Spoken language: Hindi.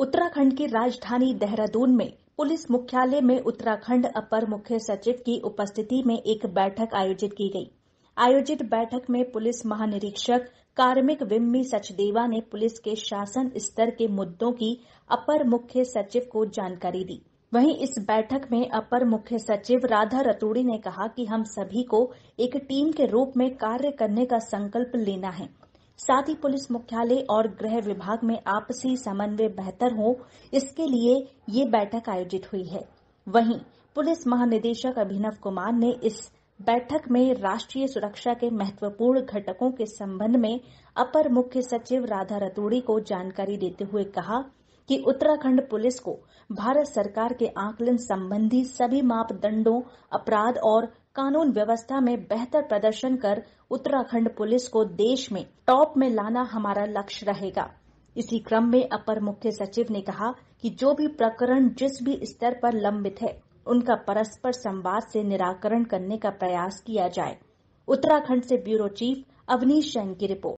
उत्तराखंड की राजधानी देहरादून में पुलिस मुख्यालय में उत्तराखंड अपर मुख्य सचिव की उपस्थिति में एक बैठक आयोजित की गई आयोजित बैठक में पुलिस महानिरीक्षक कार्मिक विम्मी सचदेवा ने पुलिस के शासन स्तर के मुद्दों की अपर मुख्य सचिव को जानकारी दी वहीं इस बैठक में अपर मुख्य सचिव राधा रतूड़ी ने कहा कि हम सभी को एक टीम के रूप में कार्य करने का संकल्प लेना है साथ ही पुलिस मुख्यालय और गृह विभाग में आपसी समन्वय बेहतर हो इसके लिए ये बैठक आयोजित हुई है वहीं पुलिस महानिदेशक अभिनव कुमार ने इस बैठक में राष्ट्रीय सुरक्षा के महत्वपूर्ण घटकों के संबंध में अपर मुख्य सचिव राधा रतूड़ी को जानकारी देते हुए कहा कि उत्तराखंड पुलिस को भारत सरकार के आकलन संबंधी सभी मापदंडों अपराध और कानून व्यवस्था में बेहतर प्रदर्शन कर उत्तराखंड पुलिस को देश में टॉप में लाना हमारा लक्ष्य रहेगा इसी क्रम में अपर मुख्य सचिव ने कहा कि जो भी प्रकरण जिस भी स्तर पर लंबित है उनका परस्पर संवाद से निराकरण करने का प्रयास किया जाए उत्तराखंड से ब्यूरो चीफ अवनीश जैन की रिपोर्ट